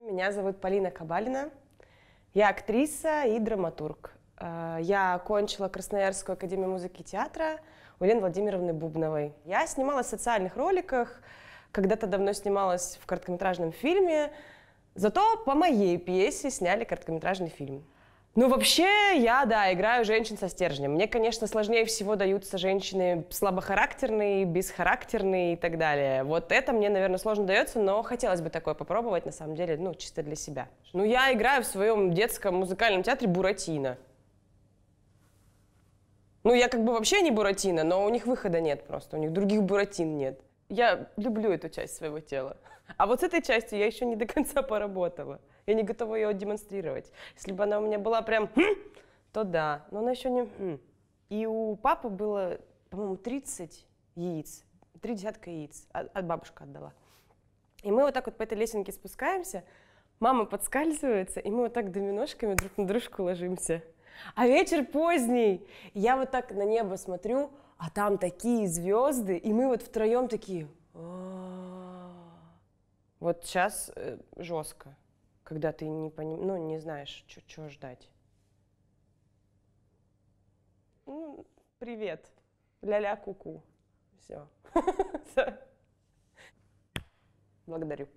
Меня зовут Полина Кабалина. Я актриса и драматург. Э, я окончила Красноярскую академию музыки и театра у Елены Владимировны Бубновой. Я снималась в социальных роликах, когда-то давно снималась в короткометражном фильме, зато по моей пьесе сняли короткометражный фильм. Ну, вообще, я, да, играю женщин со стержнем. Мне, конечно, сложнее всего даются женщины слабохарактерные, бесхарактерные и так далее. Вот это мне, наверное, сложно дается, но хотелось бы такое попробовать, на самом деле, ну, чисто для себя. Ну, я играю в своем детском музыкальном театре «Буратино». Ну, я как бы вообще не Буратино, но у них выхода нет просто, у них других Буратин нет. Я люблю эту часть своего тела. А вот с этой частью я еще не до конца поработала я не готова ее демонстрировать. Если бы она у меня была прям, «Хм!», то да, но она еще не... «Хм!». И у папы было, по-моему, 30 яиц, три десятка яиц, от, от бабушка отдала. И мы вот так вот по этой лесенке спускаемся, мама подскальзывается, и мы вот так доминошками друг на дружку ложимся. А вечер поздний, я вот так на небо смотрю, а там такие звезды, и мы вот втроем такие. Вот сейчас э, жестко когда ты не, поним... ну, не знаешь, чего ждать. Ну, привет, ля-ля, куку. Все. Благодарю.